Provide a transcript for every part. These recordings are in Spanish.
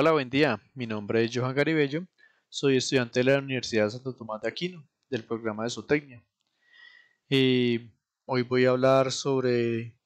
Hola, buen día. Mi nombre es Johan Garibello. Soy estudiante de la Universidad de Santo Tomás de Aquino, del programa de Zootecnia. hoy voy a hablar sobre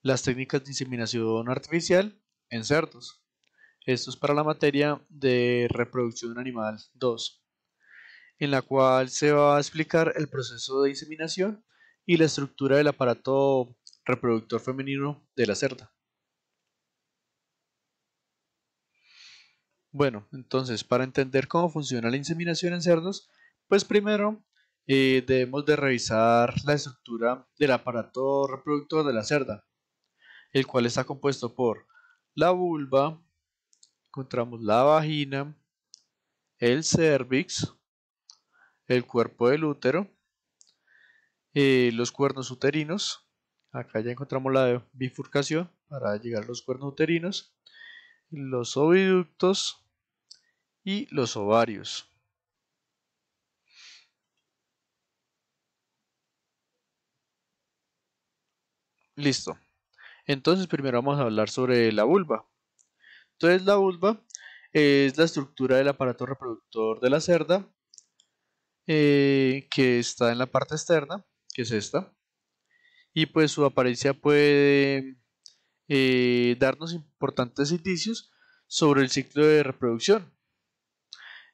las técnicas de inseminación artificial en cerdos. Esto es para la materia de reproducción animal 2, en la cual se va a explicar el proceso de inseminación y la estructura del aparato reproductor femenino de la cerda. Bueno, entonces, para entender cómo funciona la inseminación en cerdos, pues primero eh, debemos de revisar la estructura del aparato reproductor de la cerda, el cual está compuesto por la vulva, encontramos la vagina, el cervix, el cuerpo del útero, eh, los cuernos uterinos, acá ya encontramos la bifurcación para llegar a los cuernos uterinos, los oviductos y los ovarios. Listo. Entonces primero vamos a hablar sobre la vulva. Entonces la vulva es la estructura del aparato reproductor de la cerda eh, que está en la parte externa, que es esta. Y pues su apariencia puede eh, darnos importantes indicios sobre el ciclo de reproducción.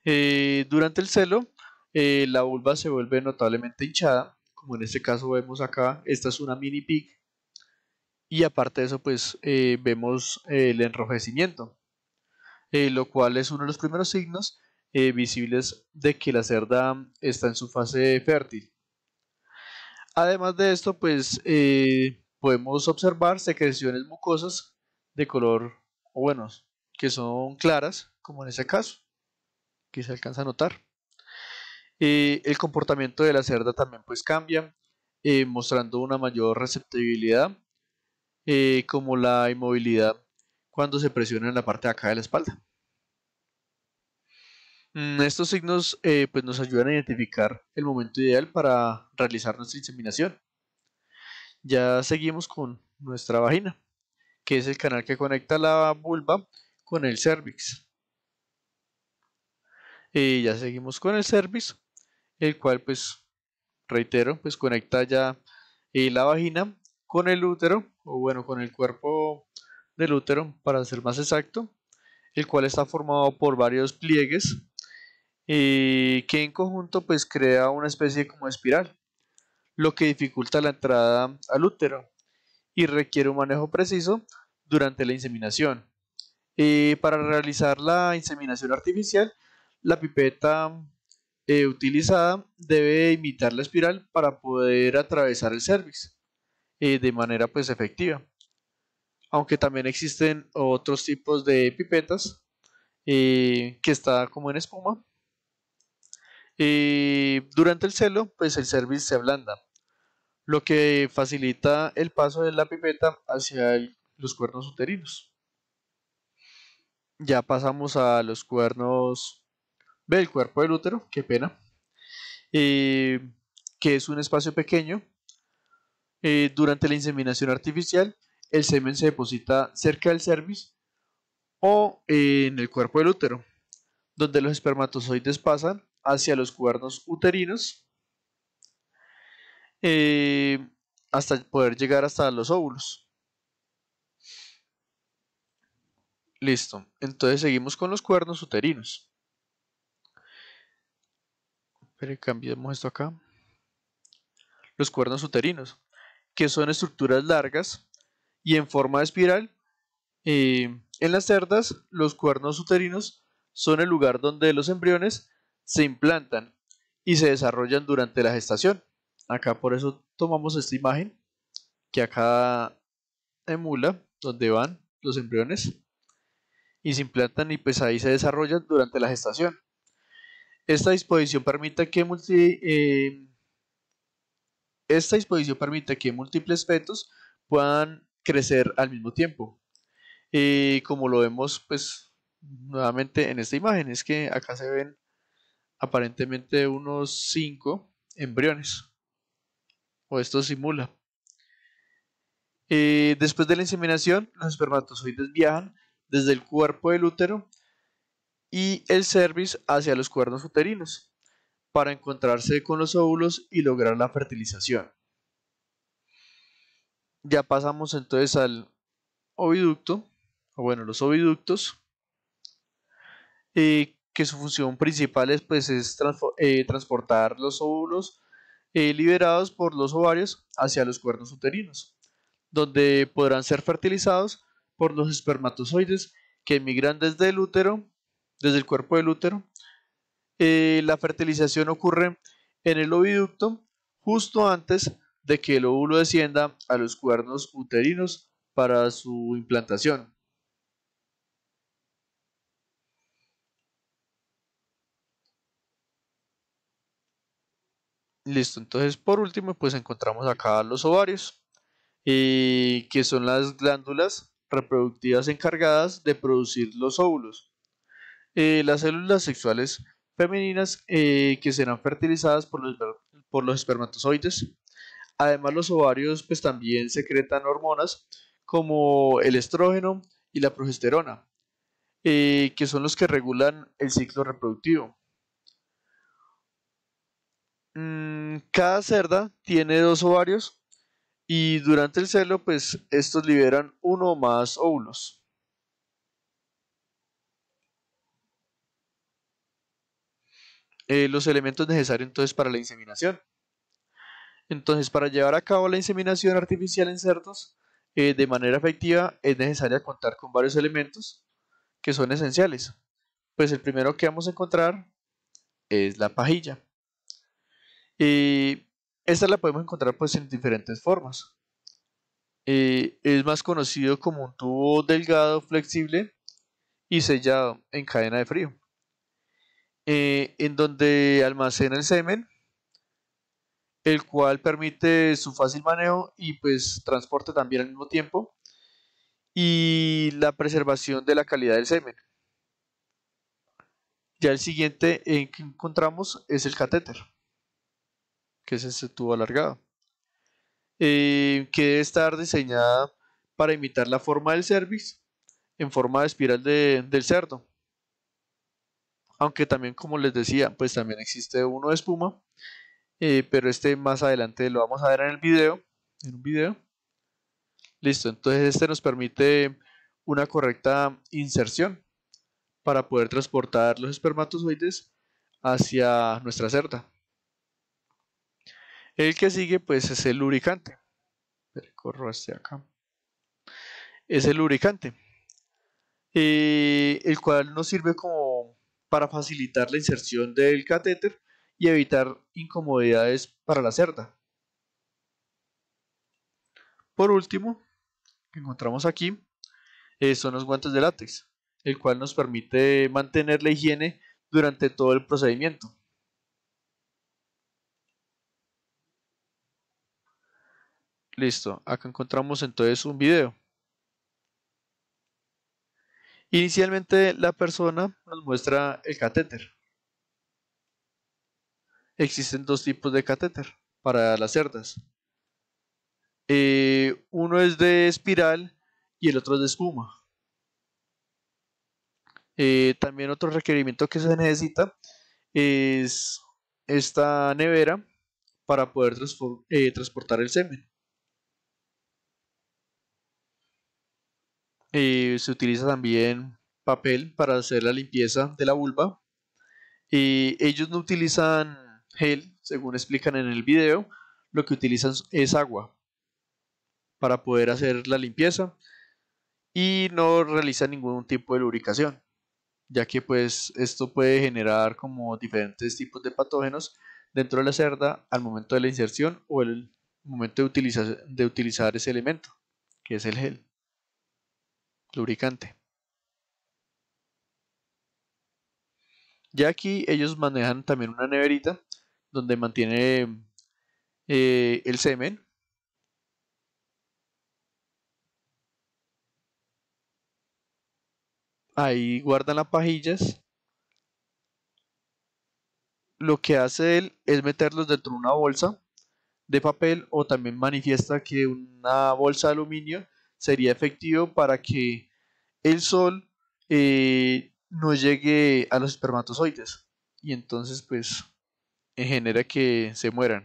Eh, durante el celo, eh, la vulva se vuelve notablemente hinchada, como en este caso vemos acá, esta es una mini pig, y aparte de eso, pues vemos el enrojecimiento, lo cual es uno de los primeros signos visibles de que la cerda está en su fase fértil. Además de esto, pues podemos observar secreciones mucosas de color, o bueno, que son claras, como en ese caso, que se alcanza a notar. Eh, el comportamiento de la cerda también pues cambia, eh, mostrando una mayor receptibilidad, eh, como la inmovilidad cuando se presiona en la parte de acá de la espalda. Mm, estos signos pues nos ayudan a identificar el momento ideal para realizar nuestra inseminación ya seguimos con nuestra vagina, que es el canal que conecta la vulva con el cervix. Y ya seguimos con el cervix, el cual pues, reitero, pues conecta ya eh, la vagina con el útero, o bueno, con el cuerpo del útero, para ser más exacto, el cual está formado por varios pliegues, y eh, que en conjunto pues crea una especie como espiral lo que dificulta la entrada al útero y requiere un manejo preciso durante la inseminación. Eh, para realizar la inseminación artificial, la pipeta eh, utilizada debe imitar la espiral para poder atravesar el cervix eh, de manera pues efectiva. Aunque también existen otros tipos de pipetas que está como en espuma y durante el celo, pues el cervix se ablanda, lo que facilita el paso de la pipeta hacia los cuernos uterinos. Ya pasamos a los cuernos del cuerpo del útero, qué pena, eh, que es un espacio pequeño. Eh, durante la inseminación artificial, el semen se deposita cerca del cervix o eh, en el cuerpo del útero, donde los espermatozoides pasan hacia los cuernos uterinos eh, hasta poder llegar hasta los óvulos. Listo, entonces seguimos con los cuernos uterinos. Pero cambiemos esto acá. Los cuernos uterinos, que son estructuras largas y en forma de espiral. Eh, en las cerdas, los cuernos uterinos son el lugar donde los embriones se implantan y se desarrollan durante la gestación. Acá por eso tomamos esta imagen que acá emula donde van los embriones y se implantan y pues ahí se desarrollan durante la gestación. Esta disposición permite que, eh, esta disposición permite que múltiples fetos puedan crecer al mismo tiempo. Y como lo vemos pues nuevamente en esta imagen, es que acá se ven aparentemente unos 5 embriones, o esto simula. Eh, después de la inseminación, los espermatozoides viajan desde el cuerpo del útero y el cervix hacia los cuernos uterinos para encontrarse con los óvulos y lograr la fertilización. Ya pasamos entonces al oviducto, o bueno, los oviductos, eh, que su función principal es, pues, eh, transportar los óvulos eh, liberados por los ovarios hacia los cuernos uterinos, donde podrán ser fertilizados por los espermatozoides que emigran desde el útero, desde el cuerpo del útero. Eh, la fertilización ocurre en el oviducto justo antes de que el óvulo descienda a los cuernos uterinos para su implantación. Listo, entonces por último pues encontramos acá los ovarios, eh, que son las glándulas reproductivas encargadas de producir los óvulos. Eh, las células sexuales femeninas eh, que serán fertilizadas por los, espermatozoides. Además los ovarios pues también secretan hormonas como el estrógeno y la progesterona, que son los que regulan el ciclo reproductivo. Mm, cada cerda tiene dos ovarios y durante el celo, pues estos liberan uno o más óvulos. Eh, los elementos necesarios entonces para la inseminación. Entonces, para llevar a cabo la inseminación artificial en cerdos eh, de manera efectiva es necesaria contar con varios elementos que son esenciales. Pues el primero que vamos a encontrar es la pajilla. Y esta la podemos encontrar pues en diferentes formas. Eh, es más conocido como un tubo delgado, flexible y sellado en cadena de frío, eh, en donde almacena el semen, el cual permite su fácil manejo y pues transporte también al mismo tiempo y la preservación de la calidad del semen. Ya el siguiente en eh, que encontramos es el catéter que es este tubo alargado, eh, que debe estar diseñada para imitar la forma del cervix en forma de espiral del cerdo. Aunque también, como les decía, pues también existe uno de espuma, eh, pero este más adelante lo vamos a ver en el video, en un video. Listo, entonces este nos permite una correcta inserción para poder transportar los espermatozoides hacia nuestra cerda. El que sigue pues es el lubricante. este acá. Es el lubricante. Eh, el cual nos sirve como para facilitar la inserción del catéter y evitar incomodidades para la cerda. Por último, encontramos aquí, eh, son los guantes de látex, el cual nos permite mantener la higiene durante todo el procedimiento. Listo, acá encontramos entonces un video. Inicialmente la persona nos muestra el catéter. Existen dos tipos de catéter para las cerdas. Eh, uno es de espiral y el otro es de espuma. Eh, también otro requerimiento que se necesita es esta nevera para poder eh, transportar el semen. Eh, se utiliza también papel para hacer la limpieza de la vulva. y ellos no utilizan gel, según explican en el video, lo que utilizan es agua para poder hacer la limpieza y no realizan ningún tipo de lubricación, ya que pues esto puede generar como diferentes tipos de patógenos dentro de la cerda al momento de la inserción o el momento de, utilizar de utilizar ese elemento, que es el gel lubricante. Ya aquí ellos manejan también una neverita donde mantiene eh, el semen. Ahí guardan las pajillas. Lo que hace él es meterlos dentro de una bolsa de papel o también manifiesta que una bolsa de aluminio sería efectivo para que el sol eh, no llegue a los espermatozoides y entonces pues genera que se mueran.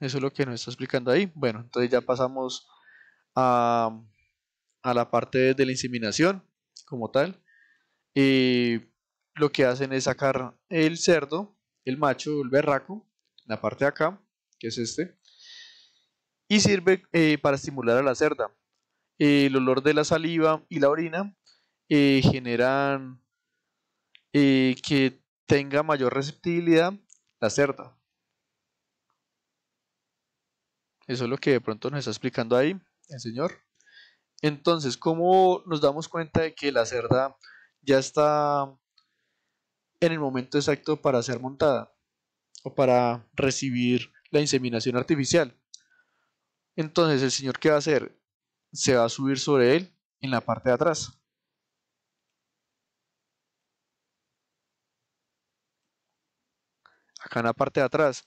Eso es lo que nos está explicando ahí. Bueno, entonces ya pasamos a, la parte de la inseminación como tal. y eh, lo que hacen es sacar el cerdo, el macho, el berraco, la parte de acá, que es este, y sirve eh, para estimular a la cerda. el olor de la saliva y la orina eh, generan eh, que tenga mayor receptibilidad la cerda. Eso es lo que de pronto nos está explicando ahí el señor. Entonces, ¿cómo nos damos cuenta de que la cerda ya está en el momento exacto para ser montada o para recibir la inseminación artificial? Entonces el señor ¿qué va a hacer? Se va a subir sobre él en la parte de atrás. Acá en la parte de atrás.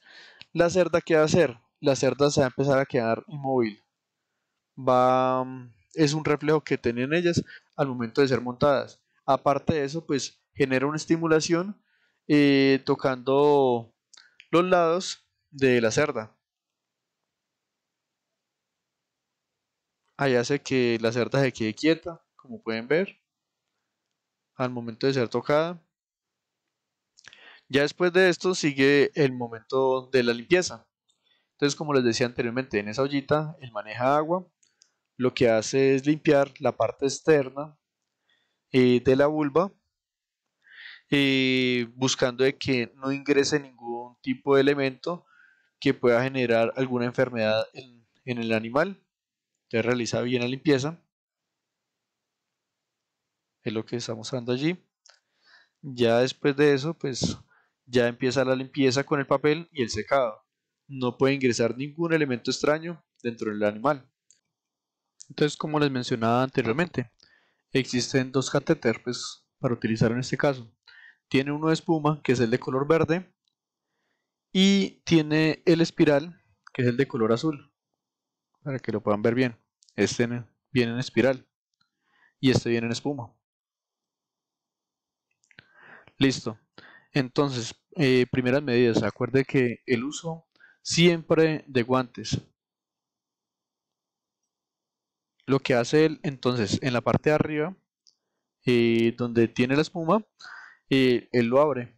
La cerda ¿qué va a hacer? La cerda se va a empezar a quedar inmóvil. Va, es un reflejo que tienen ellas al momento de ser montadas. Aparte de eso, pues genera una estimulación eh, tocando los lados de la cerda. Ahí hace que la cerda se quede quieta, como pueden ver, al momento de ser tocada. Ya después de esto sigue el momento de la limpieza. Entonces, como les decía anteriormente, en esa ollita el maneja agua, lo que hace es limpiar la parte externa eh, de la vulva, eh, buscando de que no ingrese ningún tipo de elemento que pueda generar alguna enfermedad en el animal. Entonces realiza bien la limpieza. Es lo que estamos mostrando allí. Ya después de eso, pues ya empieza la limpieza con el papel y el secado. No puede ingresar ningún elemento extraño dentro del animal. Entonces, como les mencionaba anteriormente, existen dos catéteres pues, para utilizar en este caso. Tiene uno de espuma, que es el de color verde, y tiene el espiral, que es el de color azul para que lo puedan ver bien. Este viene en espiral y este viene en espuma. Listo. Entonces, eh, primeras medidas. Acuerde que el uso siempre de guantes. Lo que hace él, entonces, en la parte de arriba, eh, donde tiene la espuma, eh, él lo abre.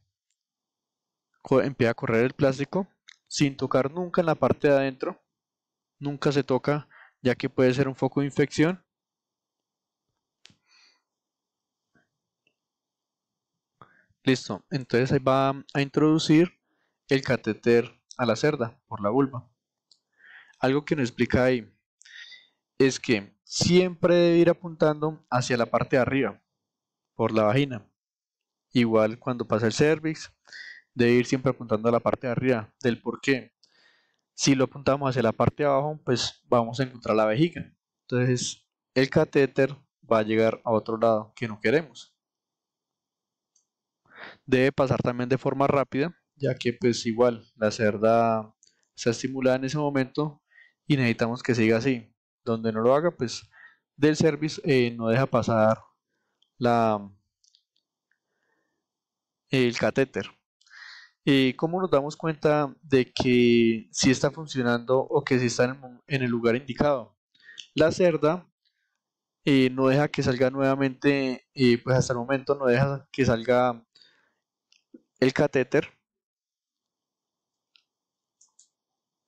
Empieza a correr el plástico sin tocar nunca en la parte de adentro nunca se toca ya que puede ser un foco de infección. Listo, entonces ahí va a introducir el catéter a la cerda por la vulva. Algo que nos explica ahí es que siempre debe ir apuntando hacia la parte de arriba, por la vagina. Igual cuando pasa el cervix, debe ir siempre apuntando a la parte de arriba. ¿Del por qué? Si lo apuntamos hacia la parte de abajo, pues vamos a encontrar la vejiga. Entonces, el catéter va a llegar a otro lado que no queremos. Debe pasar también de forma rápida, ya que pues igual la cerda se estimula en ese momento y necesitamos que siga así. Donde no lo haga, pues del service eh, no deja pasar la, el catéter. Eh, ¿cómo nos damos cuenta de que si está funcionando o que si está en el, lugar indicado? La cerda eh, no deja que salga nuevamente, eh, pues hasta el momento no deja que salga el catéter.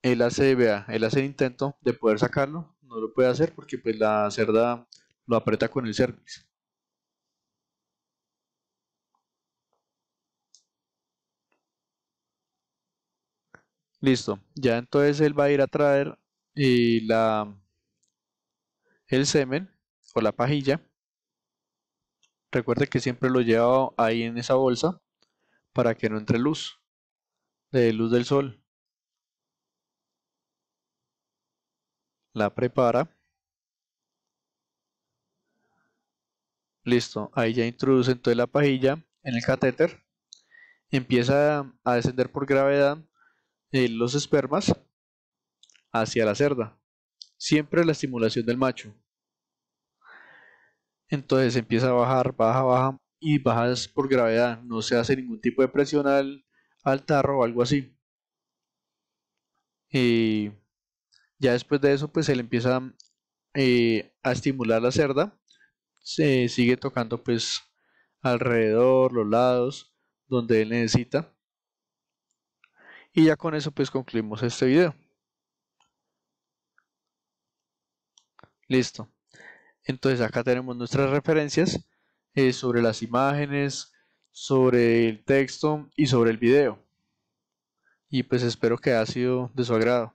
El hace, vea, hace intento de poder sacarlo, no lo puede hacer porque pues la cerda lo aprieta con el servicio Listo. Ya entonces él va a ir a traer eh, la, el semen o la pajilla. Recuerde que siempre lo lleva ahí en esa bolsa para que no entre luz, de luz del sol. La prepara. Listo, ahí ya introduce entonces la pajilla en el catéter. Empieza a descender por gravedad los espermas hacia la cerda. Siempre la estimulación del macho. Entonces empieza a bajar, baja, baja y bajas por gravedad. No se hace ningún tipo de presión al, tarro o algo así. y eh, ya después de eso, pues él le empieza eh, a estimular la cerda. Se sigue tocando pues alrededor, los lados, donde él necesita. Y ya con eso pues concluimos este video. Listo. Entonces acá tenemos nuestras referencias eh, sobre las imágenes, sobre el texto y sobre el video. Y pues espero que haya sido de su agrado.